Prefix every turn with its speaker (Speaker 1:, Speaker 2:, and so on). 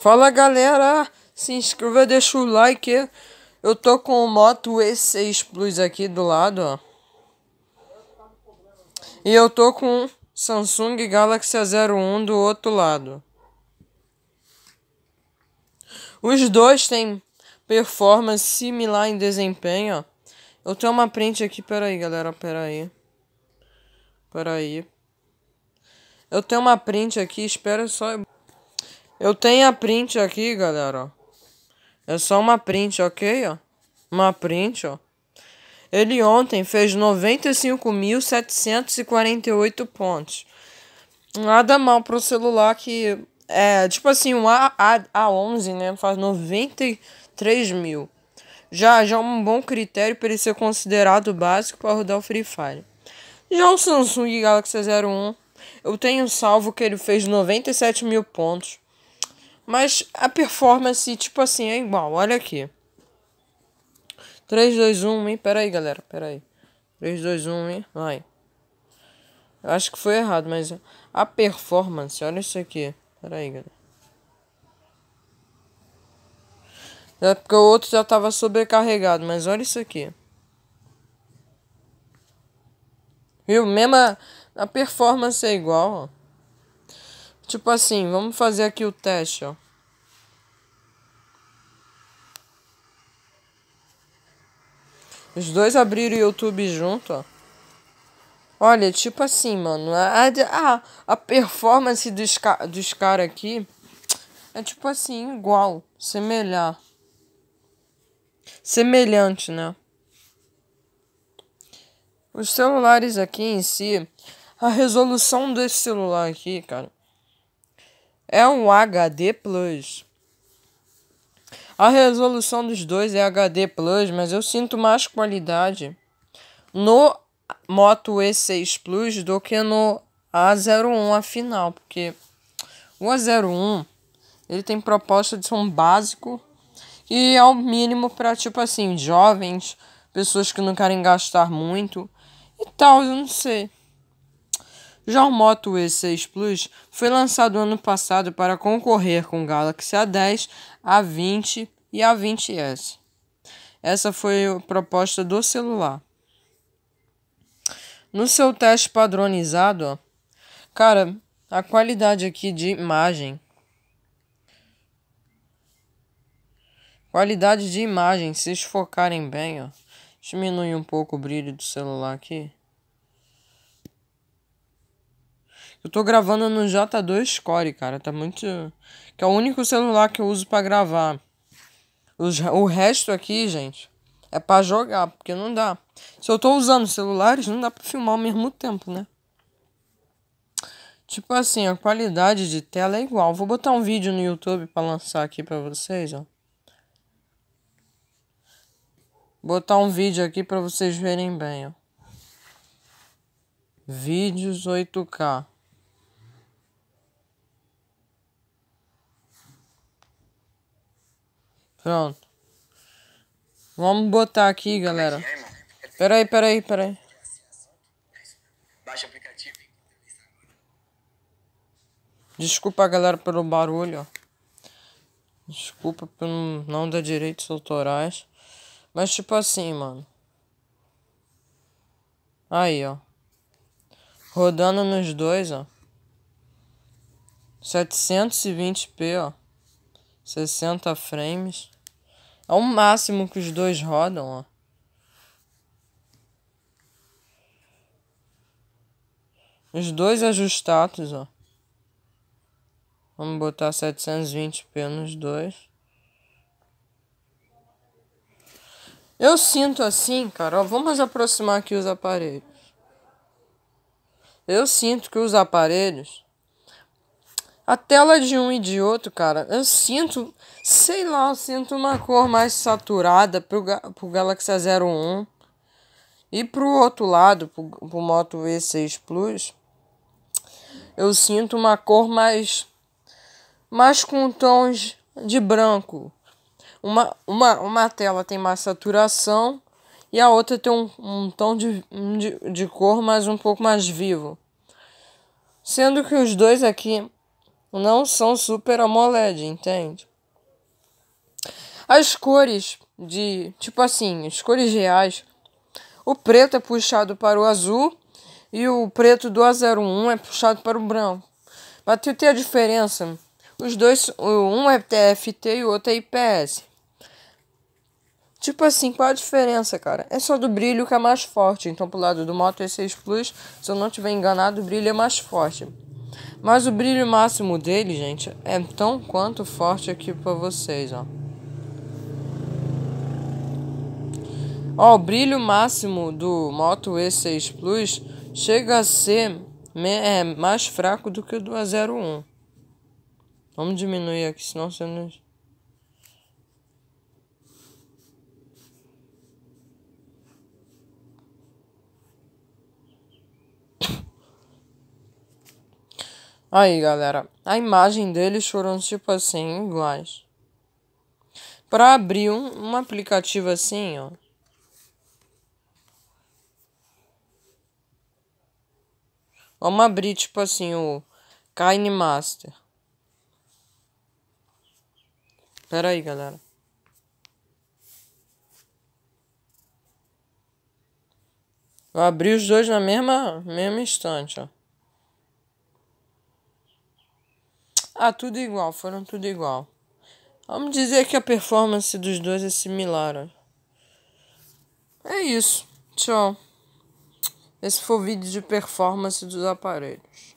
Speaker 1: Fala galera, se inscreva, deixa o like. Eu tô com o Moto E6 Plus aqui do lado, ó. E eu tô com Samsung Galaxy A01 do outro lado. Os dois têm performance similar em desempenho, ó. Eu tenho uma print aqui, peraí, galera, peraí. Peraí. Eu tenho uma print aqui, espera só... Eu tenho a print aqui, galera, ó. É só uma print, ok, ó. Uma print, ó. Ele ontem fez 95.748 pontos. Nada mal pro celular que... É, tipo assim, um A, A, A11, né, faz 93 mil. Já, já é um bom critério para ele ser considerado básico para rodar o Free Fire. Já o Samsung Galaxy 01, eu tenho salvo que ele fez 97 mil pontos. Mas a performance, tipo assim, é igual. Olha aqui. 3, 2, 1, hein? Pera aí, galera. Pera aí. 3, 2, 1, hein? Vai. Eu acho que foi errado, mas... A performance, olha isso aqui. Pera aí, galera. É porque o outro já tava sobrecarregado, mas olha isso aqui. Viu? Mesma... A performance é igual, ó. Tipo assim, vamos fazer aqui o teste, ó. Os dois abriram o YouTube junto, ó. Olha, tipo assim, mano. A, a, a performance dos, dos caras aqui é tipo assim, igual. Semelhar. Semelhante, né? Os celulares aqui em si. A resolução desse celular aqui, cara é um HD Plus. A resolução dos dois é HD Plus, mas eu sinto mais qualidade no Moto E6 Plus do que no A01 afinal, porque o A01 ele tem proposta de ser um básico e é o mínimo para tipo assim, jovens, pessoas que não querem gastar muito e tal, eu não sei. Já o Moto E6 Plus foi lançado ano passado para concorrer com o Galaxy A10, A20 e A20s. Essa foi a proposta do celular. No seu teste padronizado, ó, cara, a qualidade aqui de imagem. Qualidade de imagem, se focarem bem, ó. Diminui um pouco o brilho do celular aqui. Eu tô gravando no J2 Core, cara. Tá muito. Que é o único celular que eu uso para gravar. Os... O resto aqui, gente, é para jogar, porque não dá. Se eu tô usando celulares, não dá pra filmar ao mesmo tempo, né? Tipo assim, a qualidade de tela é igual. Vou botar um vídeo no YouTube para lançar aqui para vocês, ó. Botar um vídeo aqui para vocês verem bem, ó. Vídeos 8K. Pronto. Vamos botar aqui, galera. Peraí, peraí, peraí. Baixa aplicativo. Desculpa, galera, pelo barulho. Desculpa por não dar direitos autorais. Mas, tipo assim, mano. Aí, ó. Rodando nos dois, ó. 720p, ó. 60 frames. É o máximo que os dois rodam, ó. Os dois ajustados, ó. Vamos botar 720p nos dois. Eu sinto assim, cara. Ó, vamos aproximar aqui os aparelhos. Eu sinto que os aparelhos a tela de um e de outro, cara, eu sinto, sei lá, eu sinto uma cor mais saturada pro, pro Galaxy A01 e pro outro lado, pro, pro Moto v 6 Plus, eu sinto uma cor mais, mais com tons de branco. Uma, uma, uma tela tem mais saturação e a outra tem um, um tom de, de, de cor mais um pouco mais vivo. Sendo que os dois aqui não são Super AMOLED, entende? As cores de, tipo assim, as cores reais, o preto é puxado para o azul e o preto do A01 é puxado para o branco. Para ter a diferença, os dois, um é TFT e o outro é IPS. Tipo assim, qual a diferença, cara? É só do brilho que é mais forte. Então, pro lado do Moto E6 Plus, se eu não tiver enganado, o brilho é mais forte. Mas o brilho máximo dele, gente, é tão quanto forte aqui para vocês, ó. Ó, o brilho máximo do Moto E6 Plus chega a ser é, mais fraco do que o do A01. Vamos diminuir aqui, senão você não... Aí, galera, a imagem deles foram tipo assim, iguais. Para abrir um, um aplicativo assim, ó. Vamos abrir tipo assim o Kine Master. Pera aí, galera. Eu abri os dois na mesma mesma instante, ó. Ah, tudo igual, foram tudo igual. Vamos dizer que a performance dos dois é similar. É isso. Tchau. Esse foi o vídeo de performance dos aparelhos.